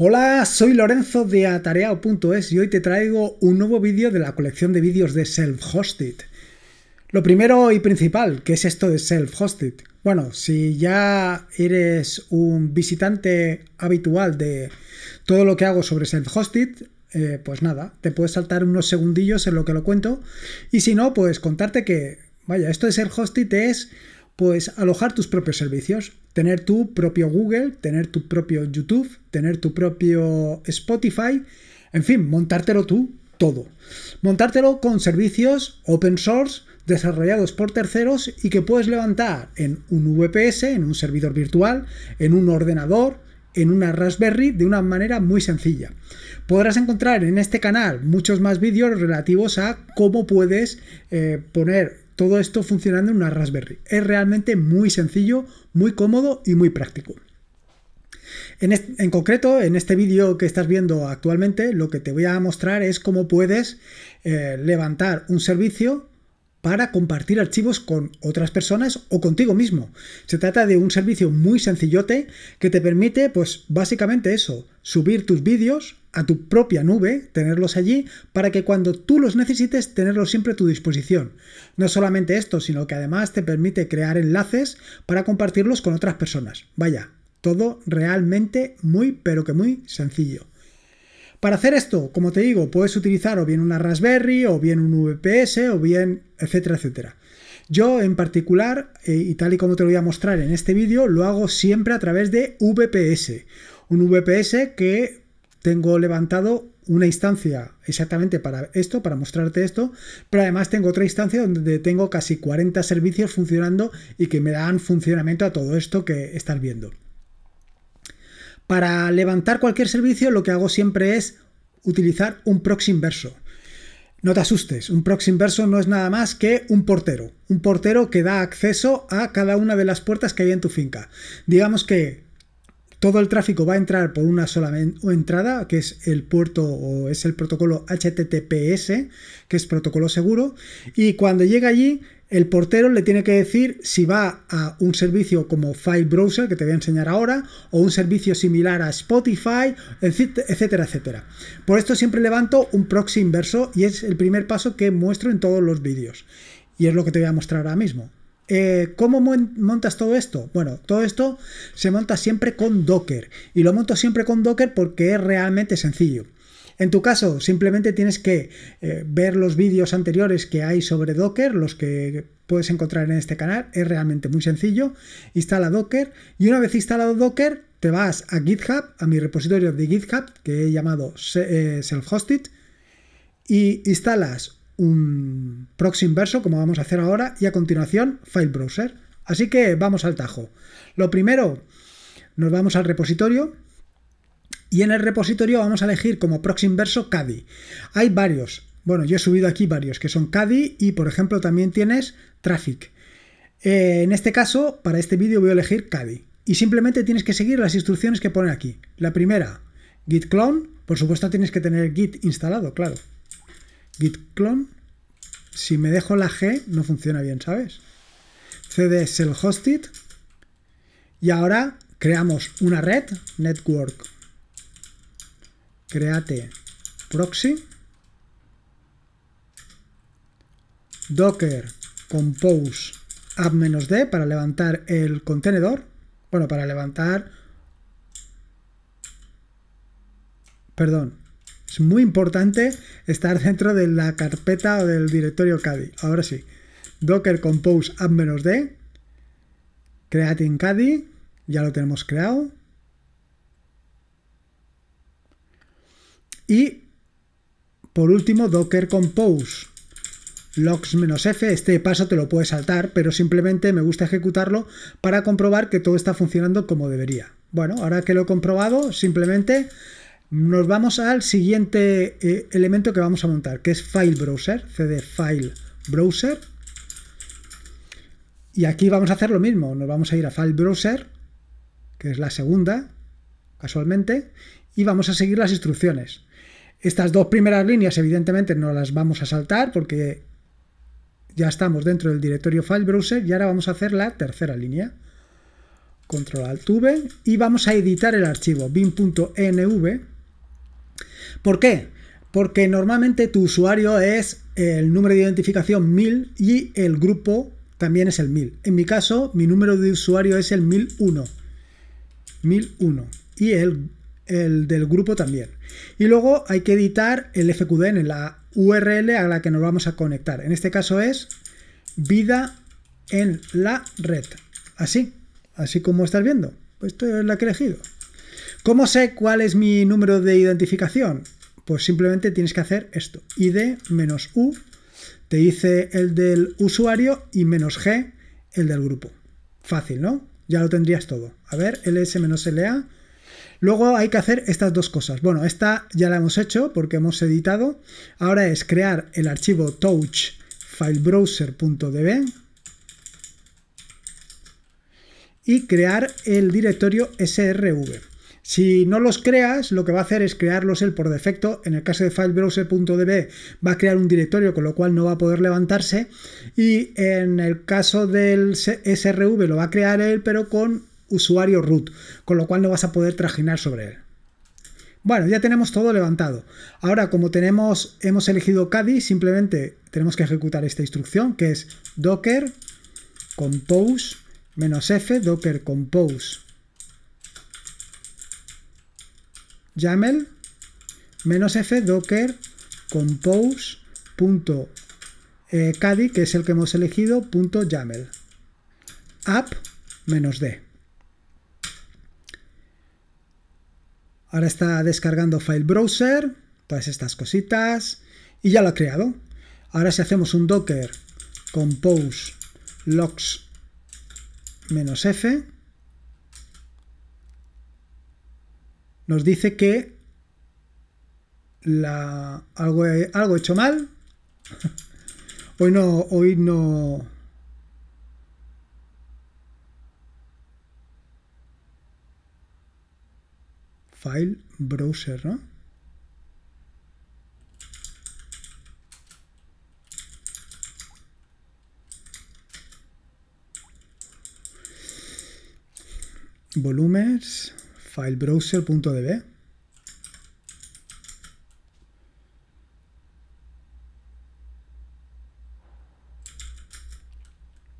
Hola, soy Lorenzo de Atareao.es y hoy te traigo un nuevo vídeo de la colección de vídeos de Self-Hosted. Lo primero y principal, ¿qué es esto de Self-Hosted? Bueno, si ya eres un visitante habitual de todo lo que hago sobre Self-Hosted, eh, pues nada, te puedes saltar unos segundillos en lo que lo cuento. Y si no, pues contarte que, vaya, esto de Self-Hosted es pues alojar tus propios servicios, tener tu propio Google, tener tu propio YouTube, tener tu propio Spotify, en fin, montártelo tú todo. Montártelo con servicios open source desarrollados por terceros y que puedes levantar en un VPS, en un servidor virtual, en un ordenador, en una Raspberry de una manera muy sencilla. Podrás encontrar en este canal muchos más vídeos relativos a cómo puedes eh, poner todo esto funcionando en una Raspberry. Es realmente muy sencillo, muy cómodo y muy práctico. En, concreto, en este vídeo que estás viendo actualmente, lo que te voy a mostrar es cómo puedes eh, levantar un servicio para compartir archivos con otras personas o contigo mismo. Se trata de un servicio muy sencillote que te permite, pues básicamente eso, subir tus vídeos a tu propia nube, tenerlos allí, para que cuando tú los necesites, tenerlos siempre a tu disposición. No solamente esto, sino que además te permite crear enlaces para compartirlos con otras personas. Vaya, todo realmente muy, pero que muy sencillo. Para hacer esto, como te digo, puedes utilizar o bien una Raspberry, o bien un VPS, o bien, etcétera, etcétera. Yo en particular, eh, y tal y como te lo voy a mostrar en este vídeo, lo hago siempre a través de VPS. Un VPS que tengo levantado una instancia exactamente para esto, para mostrarte esto, pero además tengo otra instancia donde tengo casi 40 servicios funcionando y que me dan funcionamiento a todo esto que estás viendo. Para levantar cualquier servicio lo que hago siempre es utilizar un proxy inverso. No te asustes, un proxy inverso no es nada más que un portero, un portero que da acceso a cada una de las puertas que hay en tu finca. Digamos que todo el tráfico va a entrar por una sola entrada, que es el puerto o es el protocolo HTTPS, que es protocolo seguro, y cuando llega allí el portero le tiene que decir si va a un servicio como File Browser, que te voy a enseñar ahora, o un servicio similar a Spotify, etcétera, etcétera. Por esto siempre levanto un proxy inverso y es el primer paso que muestro en todos los vídeos. Y es lo que te voy a mostrar ahora mismo. Eh, ¿Cómo montas todo esto? Bueno, todo esto se monta siempre con Docker. Y lo monto siempre con Docker porque es realmente sencillo. En tu caso, simplemente tienes que eh, ver los vídeos anteriores que hay sobre Docker, los que puedes encontrar en este canal, es realmente muy sencillo. Instala Docker y una vez instalado Docker, te vas a GitHub, a mi repositorio de GitHub que he llamado eh, self-hosted y instalas un proxy inverso como vamos a hacer ahora y a continuación file browser. Así que vamos al tajo. Lo primero, nos vamos al repositorio y en el repositorio vamos a elegir como proxy inverso CADI. Hay varios. Bueno, yo he subido aquí varios que son CADI y por ejemplo también tienes Traffic. Eh, en este caso, para este vídeo voy a elegir CADI. Y simplemente tienes que seguir las instrucciones que pone aquí. La primera, git clone. Por supuesto tienes que tener git instalado, claro. Git clone. Si me dejo la G no funciona bien, ¿sabes? cd self hosted. Y ahora creamos una red, network Create proxy. Docker compose app-d para levantar el contenedor. Bueno, para levantar... Perdón. Es muy importante estar dentro de la carpeta o del directorio CADI. Ahora sí. Docker compose app-d. Creating CADI. Ya lo tenemos creado. Y por último, Docker Compose logs-f, este paso te lo puedes saltar, pero simplemente me gusta ejecutarlo para comprobar que todo está funcionando como debería. Bueno, ahora que lo he comprobado, simplemente nos vamos al siguiente eh, elemento que vamos a montar, que es File Browser, cd File Browser. Y aquí vamos a hacer lo mismo, nos vamos a ir a File Browser, que es la segunda, casualmente, y vamos a seguir las instrucciones. Estas dos primeras líneas evidentemente no las vamos a saltar porque ya estamos dentro del directorio File Browser y ahora vamos a hacer la tercera línea. Control Alt V y vamos a editar el archivo bin.nv ¿Por qué? Porque normalmente tu usuario es el número de identificación 1000 y el grupo también es el 1000. En mi caso, mi número de usuario es el 1001. 1001 y el el del grupo también. Y luego hay que editar el FQDN, la URL a la que nos vamos a conectar. En este caso es vida en la red. Así, así como estás viendo. pues Esto es la que he elegido. ¿Cómo sé cuál es mi número de identificación? Pues simplemente tienes que hacer esto. ID menos U, te dice el del usuario y menos G, el del grupo. Fácil, ¿no? Ya lo tendrías todo. A ver, ls-la Luego hay que hacer estas dos cosas. Bueno, esta ya la hemos hecho porque hemos editado. Ahora es crear el archivo touch filebrowser.db y crear el directorio srv. Si no los creas, lo que va a hacer es crearlos él por defecto. En el caso de filebrowser.db va a crear un directorio con lo cual no va a poder levantarse. Y en el caso del SRV lo va a crear él, pero con usuario root, con lo cual no vas a poder trajinar sobre él. Bueno, ya tenemos todo levantado. Ahora, como tenemos, hemos elegido Kadi, simplemente tenemos que ejecutar esta instrucción, que es docker compose "-f", docker compose YAML "-f", docker compose punto, eh, que es el que hemos elegido, punto YAML app menos D. Ahora está descargando File Browser, todas estas cositas, y ya lo ha creado. Ahora si hacemos un docker compose logs -f, nos dice que la, algo, algo hecho mal. Hoy no, hoy no, File Browser, ¿no? Volúmenes, file browser.db.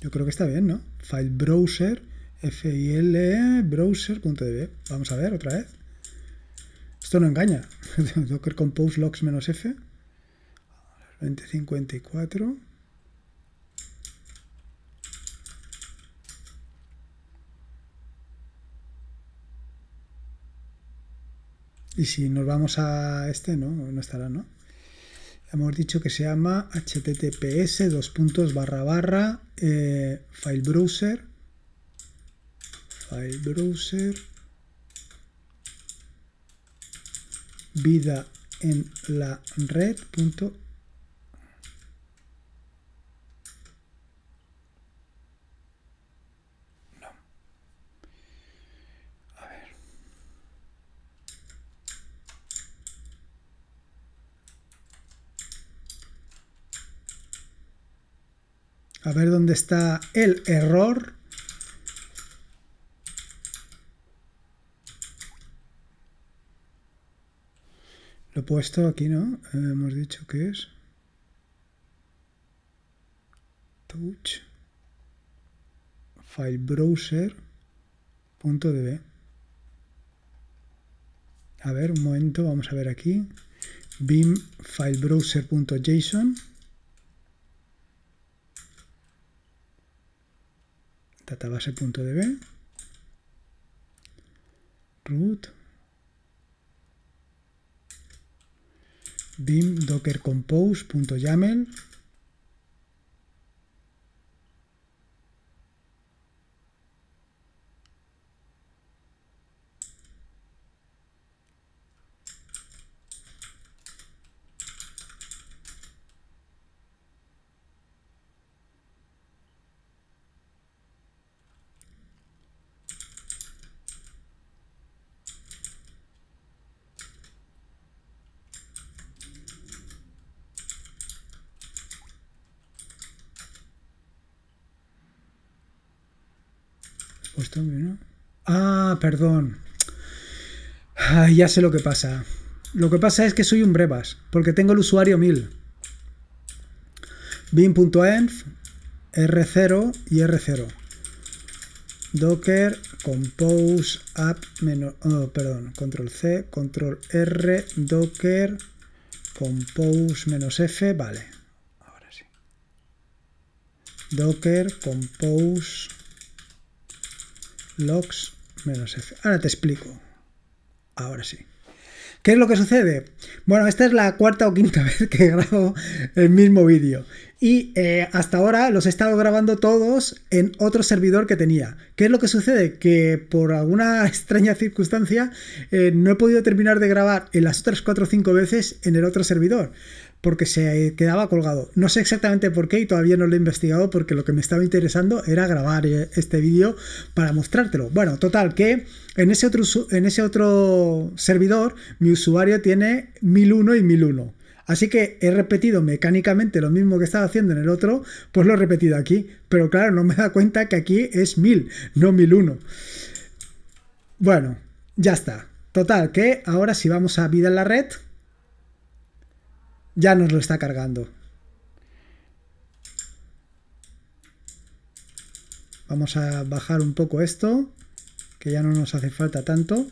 Yo creo que está bien, ¿no? File e, browser, file browser.db. Vamos a ver otra vez. Esto no engaña. Docker compose logs menos F. 2054. Y si nos vamos a este, no, no estará, ¿no? Hemos dicho que se llama https dos puntos barra barra eh, file browser file browser vida en la red. Punto. A ver dónde está el error. puesto aquí, ¿no? Eh, hemos dicho que es. Touch. File browser. Punto A ver, un momento, vamos a ver aquí. BIM file browser.json. Database.db. Root. dim docker compose.yaml Ah, perdón. Ah, ya sé lo que pasa. Lo que pasa es que soy un brevas, porque tengo el usuario 1000. bin.env, r0 y r0. Docker compose app menos. Oh, perdón, control C, control R, docker compose menos F, vale. Ahora sí. Docker compose logs menos f. Ahora te explico. Ahora sí. ¿Qué es lo que sucede? Bueno, esta es la cuarta o quinta vez que grabo el mismo vídeo. Y eh, hasta ahora los he estado grabando todos en otro servidor que tenía. ¿Qué es lo que sucede? Que por alguna extraña circunstancia eh, no he podido terminar de grabar en las otras 4 o 5 veces en el otro servidor porque se quedaba colgado. No sé exactamente por qué y todavía no lo he investigado porque lo que me estaba interesando era grabar eh, este vídeo para mostrártelo. Bueno, total, que en ese otro, en ese otro servidor mi usuario tiene 1001 y 1001. Así que he repetido mecánicamente lo mismo que estaba haciendo en el otro, pues lo he repetido aquí. Pero claro, no me da cuenta que aquí es 1000, no 1001. Bueno, ya está. Total, que ahora si vamos a vida en la red, ya nos lo está cargando. Vamos a bajar un poco esto, que ya no nos hace falta tanto.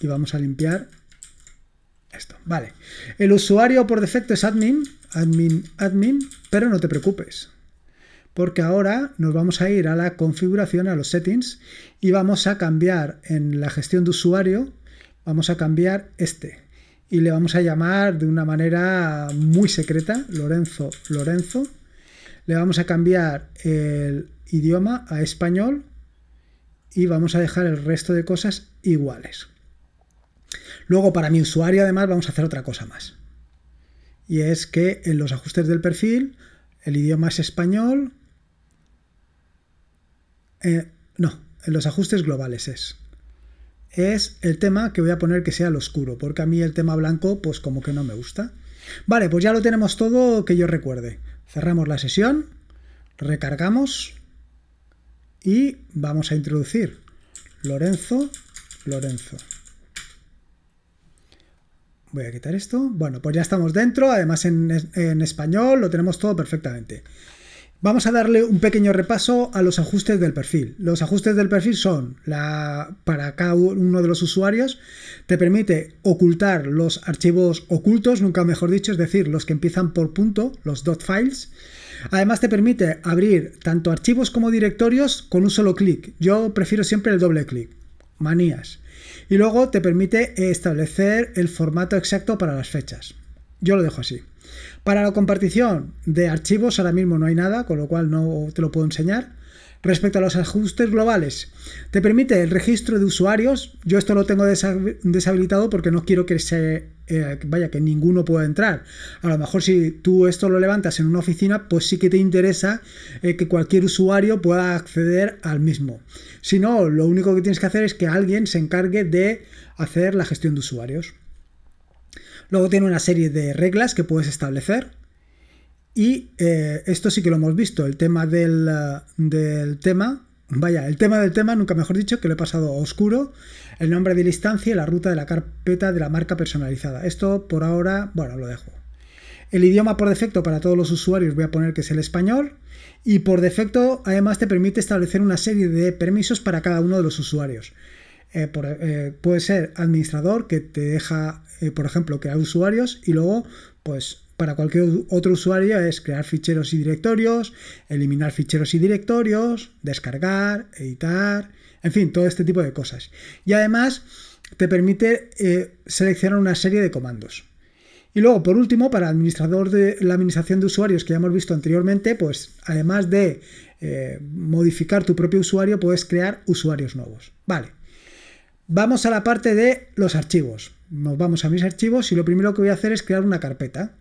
Y vamos a limpiar esto. Vale. El usuario por defecto es admin, admin, admin, pero no te preocupes. Porque ahora nos vamos a ir a la configuración, a los settings, y vamos a cambiar en la gestión de usuario, vamos a cambiar este y le vamos a llamar de una manera muy secreta, Lorenzo Lorenzo. Le vamos a cambiar el idioma a español y vamos a dejar el resto de cosas iguales. Luego para mi usuario además vamos a hacer otra cosa más. Y es que en los ajustes del perfil el idioma es español. Eh, no, en los ajustes globales es es el tema que voy a poner que sea el oscuro, porque a mí el tema blanco pues como que no me gusta. Vale, pues ya lo tenemos todo que yo recuerde. Cerramos la sesión, recargamos y vamos a introducir Lorenzo, Lorenzo. Voy a quitar esto. Bueno, pues ya estamos dentro, además en, en español lo tenemos todo perfectamente. Vamos a darle un pequeño repaso a los ajustes del perfil. Los ajustes del perfil son, la, para cada uno de los usuarios, te permite ocultar los archivos ocultos, nunca mejor dicho, es decir, los que empiezan por punto, los dot .files. Además te permite abrir tanto archivos como directorios con un solo clic. Yo prefiero siempre el doble clic. Manías. Y luego te permite establecer el formato exacto para las fechas. Yo lo dejo así. Para la compartición de archivos ahora mismo no hay nada, con lo cual no te lo puedo enseñar. Respecto a los ajustes globales, te permite el registro de usuarios. Yo esto lo tengo deshabilitado porque no quiero eh, que vaya que ninguno pueda entrar. A lo mejor si tú esto lo levantas en una oficina, pues sí que te interesa eh, que cualquier usuario pueda acceder al mismo. Si no, lo único que tienes que hacer es que alguien se encargue de hacer la gestión de usuarios. Luego tiene una serie de reglas que puedes establecer. Y eh, esto sí que lo hemos visto, el tema eh, del, tema, vaya, el tema del tema, nunca mejor dicho, que lo he pasado oscuro, el nombre de la instancia y la ruta de la carpeta de la marca personalizada. Esto por ahora, bueno, lo dejo. El idioma por defecto para todos los usuarios voy a poner que es el español y por defecto además te permite establecer una serie de permisos para cada uno de los usuarios. Eh, puede ser administrador que te deja eh, por ejemplo, crear usuarios y luego, pues para cualquier otro usuario es crear ficheros y directorios, eliminar ficheros y directorios, descargar, editar, en fin, todo este tipo de cosas. Y además te permite eh, seleccionar una serie de comandos. Y luego, por último, para administrador de la administración de usuarios que ya hemos visto anteriormente, pues además de eh, modificar tu propio usuario, puedes crear usuarios nuevos. Vale. Vamos a la parte de los archivos nos vamos a mis archivos y lo primero que voy a hacer es crear una carpeta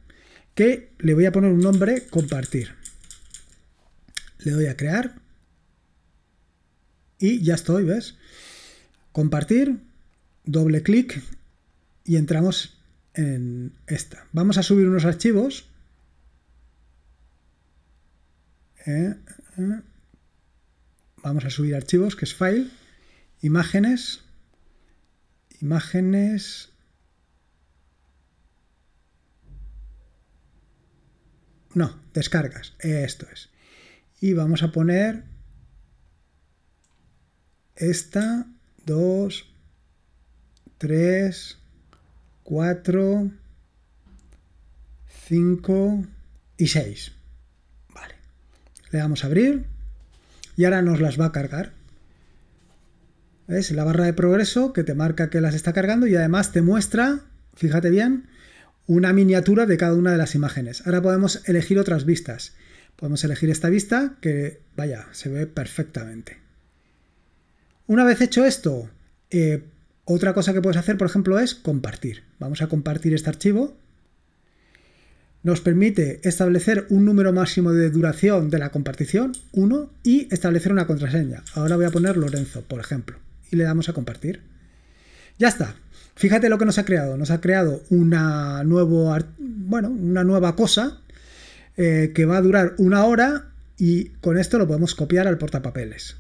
que le voy a poner un nombre compartir. Le doy a crear y ya estoy, ¿ves? Compartir, doble clic y entramos en esta. Vamos a subir unos archivos. Eh, eh, vamos a subir archivos, que es file, imágenes, imágenes, No, descargas. Esto es. Y vamos a poner esta, 2, 3, 4, 5 y 6. Vale. Le damos a abrir y ahora nos las va a cargar. ¿Ves? La barra de progreso que te marca que las está cargando y además te muestra, fíjate bien, una miniatura de cada una de las imágenes. Ahora podemos elegir otras vistas. Podemos elegir esta vista que, vaya, se ve perfectamente. Una vez hecho esto, eh, otra cosa que puedes hacer, por ejemplo, es compartir. Vamos a compartir este archivo. Nos permite establecer un número máximo de duración de la compartición, 1, y establecer una contraseña. Ahora voy a poner Lorenzo, por ejemplo, y le damos a compartir. Ya está, Fíjate lo que nos ha creado. Nos ha creado una, bueno, una nueva cosa eh, que va a durar una hora y con esto lo podemos copiar al portapapeles.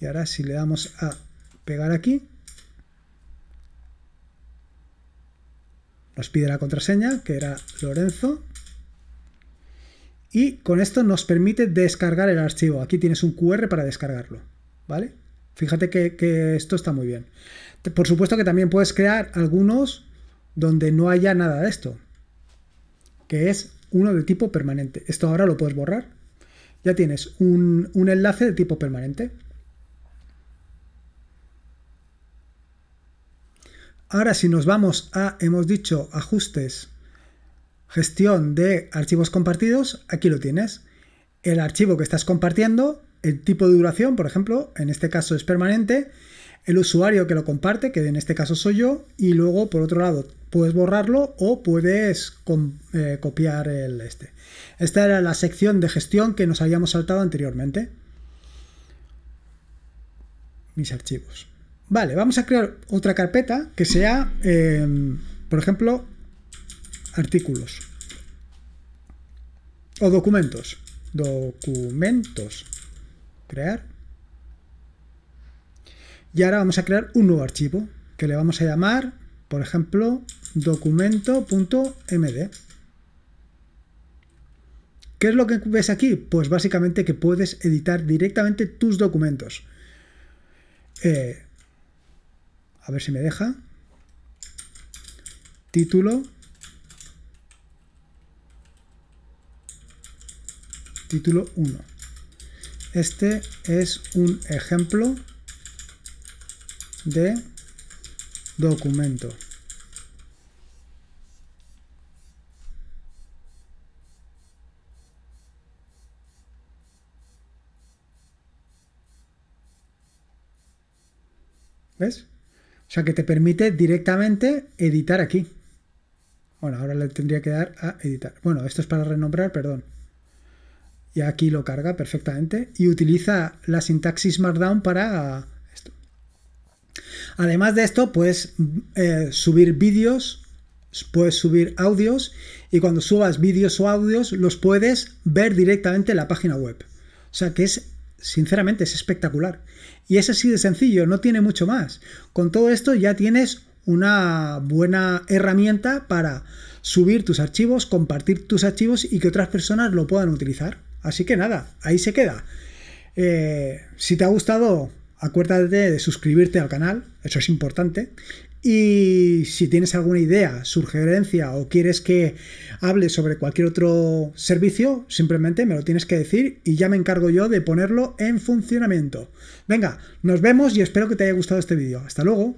Y ahora si le damos a pegar aquí, nos pide la contraseña, que era Lorenzo. Y con esto nos permite descargar el archivo. Aquí tienes un QR para descargarlo. ¿Vale? Fíjate que, esto está muy bien. Por supuesto que también puedes crear algunos donde no haya nada de esto, que es uno de tipo permanente. Esto ahora lo puedes borrar. Ya tienes un, un enlace de tipo permanente. Ahora si nos vamos a, hemos dicho, ajustes, gestión de archivos compartidos, aquí lo tienes. El archivo que estás compartiendo el tipo de duración, por ejemplo, en este caso es permanente, el usuario que lo comparte, que en este caso soy yo, y luego por otro lado puedes borrarlo o puedes eh, copiar el este. Esta era la sección de gestión que nos habíamos saltado anteriormente. Mis archivos. Vale, vamos a crear otra carpeta que sea, em, por ejemplo, artículos o documentos. Documentos crear. Y ahora vamos a crear un nuevo archivo que le vamos a llamar, por ejemplo, documento.md. ¿Qué es lo que ves aquí? Pues básicamente que puedes editar directamente tus documentos. Eh, a ver si me deja. Título. Título 1. Este es un ejemplo de documento. ¿Ves? O sea que te permite directamente editar aquí. Bueno, ahora le tendría que dar a editar. Bueno, esto es para renombrar, perdón. Y aquí lo carga perfectamente y utiliza la sintaxis Markdown para esto. Además de esto, puedes eh, subir vídeos, puedes subir audios y cuando subas vídeos o audios los puedes ver directamente en la página web. O sea que es, sinceramente, es espectacular. Y es así de sencillo, no tiene mucho más. Con todo esto ya tienes una buena herramienta para subir tus archivos, compartir tus archivos y que otras personas lo puedan utilizar. Así que nada, ahí se queda. Eh, si te ha gustado, acuérdate de suscribirte al canal, eso es importante. Y si tienes alguna idea, sugerencia o quieres que hable sobre cualquier otro servicio, simplemente me lo tienes que decir y ya me encargo yo de ponerlo en funcionamiento. Venga, nos vemos y espero que te haya gustado este vídeo. Hasta luego.